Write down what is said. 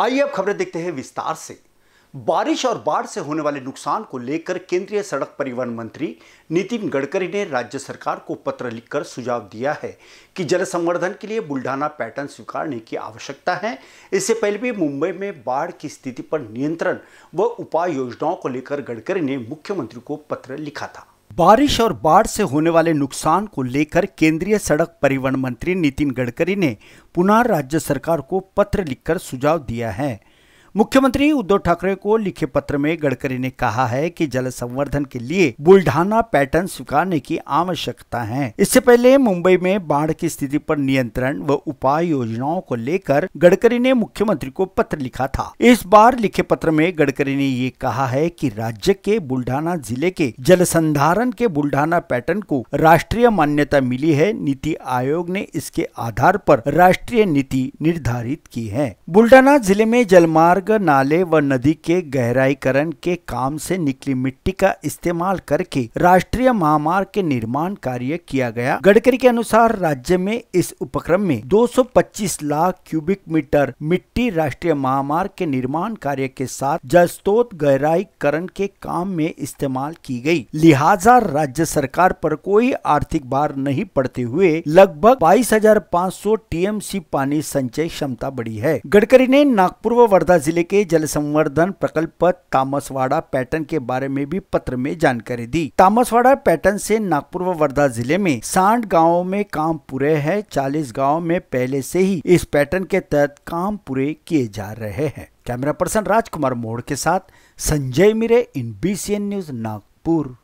आइए अब खबरें देखते हैं विस्तार से बारिश और बाढ़ से होने वाले नुकसान को लेकर केंद्रीय सड़क परिवहन मंत्री नितिन गडकरी ने राज्य सरकार को पत्र लिखकर सुझाव दिया है कि जल संवर्धन के लिए बुल्ढाना पैटर्न स्वीकारने की आवश्यकता है इससे पहले भी मुंबई में बाढ़ की स्थिति पर नियंत्रण व उपाय योजनाओं को लेकर गडकरी ने मुख्यमंत्री को पत्र लिखा था बारिश और बाढ़ से होने वाले नुकसान को लेकर केंद्रीय सड़क परिवहन मंत्री नितिन गडकरी ने पुनः राज्य सरकार को पत्र लिखकर सुझाव दिया है मुख्यमंत्री उद्धव ठाकरे को लिखे पत्र में गडकरी ने कहा है कि जल संवर्धन के लिए बुल्ढाना पैटर्न स्वीकारने की आवश्यकता है इससे पहले मुंबई में बाढ़ की स्थिति पर नियंत्रण व उपाय योजनाओं को लेकर गडकरी ने मुख्यमंत्री को पत्र लिखा था इस बार लिखे पत्र में गडकरी ने ये कहा है की राज्य के बुल्ढाना जिले के जल संधारण के बुल्ढाना पैटर्न को राष्ट्रीय मान्यता मिली है नीति आयोग ने इसके आधार पर राष्ट्रीय नीति निर्धारित की है बुल्ढाना जिले में जलमार्ग मार्ग नाले व नदी के गहराईकरण के काम से निकली मिट्टी का इस्तेमाल करके राष्ट्रीय महामार्ग के निर्माण कार्य किया गया गडकरी के अनुसार राज्य में इस उपक्रम में 225 लाख क्यूबिक मीटर मिट्टी राष्ट्रीय महामार्ग के निर्माण कार्य के साथ जलस्रोत गहराईकरण के काम में इस्तेमाल की गयी लिहाजा राज्य सरकार आरोप कोई आर्थिक भार नहीं पड़ते हुए लगभग बाईस हजार पानी संचय क्षमता बढ़ी है गडकरी ने नागपुर व वर्धा जिले जिले के जल संवर्धन प्रकल्प तामसवाड़ा पैटर्न के बारे में भी पत्र में जानकारी दी तामसवाड़ा पैटर्न से नागपुर व वर्धा जिले में साठ गाँव में काम पूरे है चालीस गाँव में पहले से ही इस पैटर्न के तहत काम पूरे किए जा रहे हैं कैमरा पर्सन राजकुमार मोड़ के साथ संजय मिरे इन बी न्यूज नागपुर